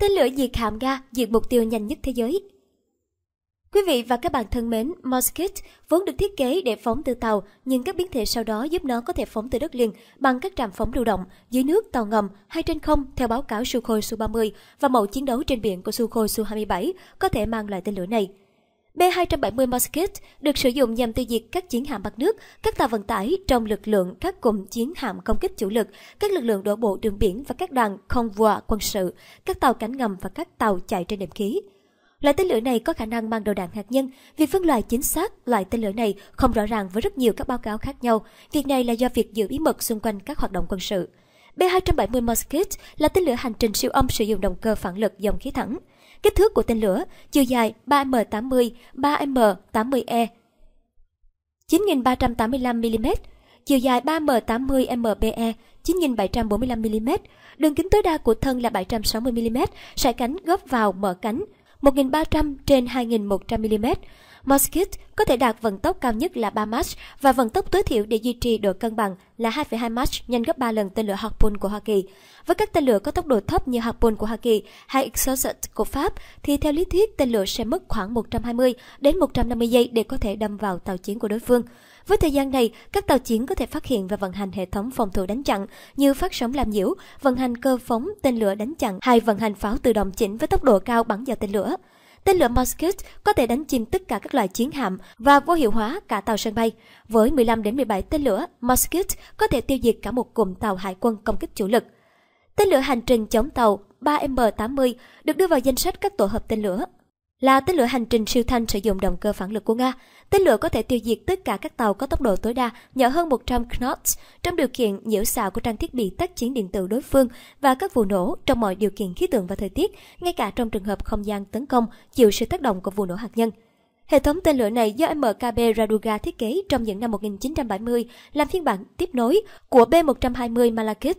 Tên lửa diệt hạm Nga diệt mục tiêu nhanh nhất thế giới. Quý vị và các bạn thân mến, Moskit vốn được thiết kế để phóng từ tàu, nhưng các biến thể sau đó giúp nó có thể phóng từ đất liền bằng các trạm phóng lưu động, dưới nước, tàu ngầm hay trên không theo báo cáo Sukhoi Su-30 và mẫu chiến đấu trên biển của Sukhoi Su-27 có thể mang loại tên lửa này. B-270 Musket được sử dụng nhằm tiêu diệt các chiến hạm mặt nước, các tàu vận tải trong lực lượng các cụm chiến hạm công kích chủ lực, các lực lượng đổ bộ đường biển và các đoàn không vua quân sự, các tàu cánh ngầm và các tàu chạy trên đệm khí. Loại tên lửa này có khả năng mang đầu đạn hạt nhân. Việc phân loại chính xác loại tên lửa này không rõ ràng với rất nhiều các báo cáo khác nhau. Việc này là do việc giữ bí mật xung quanh các hoạt động quân sự. B-270 Mosquit là tên lửa hành trình siêu âm sử dụng động cơ phản lực dòng khí thẳng. Kích thước của tên lửa chiều dài 3M80, 3M80E, 9.385mm, chiều dài 3M80MBE, 9.745mm, đường kính tối đa của thân là 760mm, sải cánh góp vào mở cánh 1.300 trên 2.100mm, Moskit có thể đạt vận tốc cao nhất là 3 Mach và vận tốc tối thiểu để duy trì độ cân bằng là 2,2 Mach nhanh gấp 3 lần tên lửa Harpoon của Hoa Kỳ. Với các tên lửa có tốc độ thấp như Harpoon của Hoa Kỳ hay Exocet của Pháp thì theo lý thuyết tên lửa sẽ mất khoảng 120 đến 150 giây để có thể đâm vào tàu chiến của đối phương. Với thời gian này, các tàu chiến có thể phát hiện và vận hành hệ thống phòng thủ đánh chặn như phát sóng làm nhiễu, vận hành cơ phóng tên lửa đánh chặn hay vận hành pháo tự động chỉnh với tốc độ cao bắn vào tên lửa. Tên lửa Moskit có thể đánh chìm tất cả các loại chiến hạm và vô hiệu hóa cả tàu sân bay. Với 15 đến 17 tên lửa, Moskit có thể tiêu diệt cả một cụm tàu hải quân công kích chủ lực. Tên lửa hành trình chống tàu 3M80 được đưa vào danh sách các tổ hợp tên lửa là tên lửa hành trình siêu thanh sử dụng động cơ phản lực của Nga. Tên lửa có thể tiêu diệt tất cả các tàu có tốc độ tối đa nhỏ hơn 100 knots trong điều kiện nhiễu xạ của trang thiết bị tác chiến điện tử đối phương và các vụ nổ trong mọi điều kiện khí tượng và thời tiết, ngay cả trong trường hợp không gian tấn công chịu sự tác động của vụ nổ hạt nhân. Hệ thống tên lửa này do MKB Raduga thiết kế trong những năm 1970 làm phiên bản tiếp nối của B-120 Malakit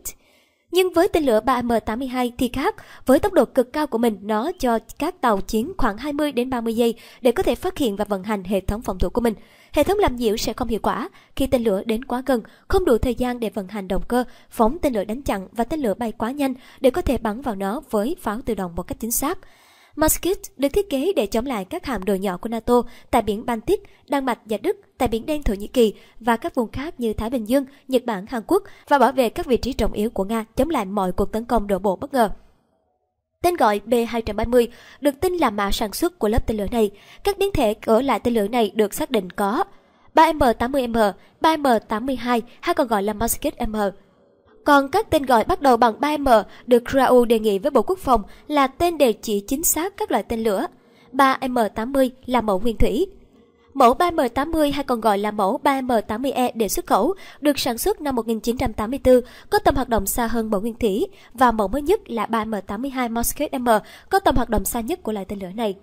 nhưng với tên lửa 3M82 thì khác, với tốc độ cực cao của mình nó cho các tàu chiến khoảng 20 đến 30 giây để có thể phát hiện và vận hành hệ thống phòng thủ của mình. Hệ thống làm nhiễu sẽ không hiệu quả khi tên lửa đến quá gần, không đủ thời gian để vận hành động cơ, phóng tên lửa đánh chặn và tên lửa bay quá nhanh để có thể bắn vào nó với pháo tự động một cách chính xác. Moskit được thiết kế để chống lại các hạm đội nhỏ của NATO tại biển Baltic, Đan Mạch và Đức, tại biển đen Thổ Nhĩ Kỳ và các vùng khác như Thái Bình Dương, Nhật Bản, Hàn Quốc và bảo vệ các vị trí trọng yếu của Nga chống lại mọi cuộc tấn công đổ bộ bất ngờ. Tên gọi B-270 được tin là mã sản xuất của lớp tên lửa này. Các biến thể ở lại tên lửa này được xác định có 3M80M, 3M82 hay còn gọi là Musket M, còn các tên gọi bắt đầu bằng 3M được Krau đề nghị với Bộ Quốc phòng là tên đề chỉ chính xác các loại tên lửa. 3M80 là mẫu nguyên thủy. Mẫu 3M80 hay còn gọi là mẫu 3M80E để xuất khẩu, được sản xuất năm 1984, có tầm hoạt động xa hơn mẫu nguyên thủy và mẫu mới nhất là 3M82 Mosquet M có tầm hoạt động xa nhất của loại tên lửa này.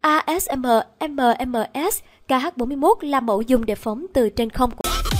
ASM MMS KH-41 là mẫu dùng để phóng từ trên không của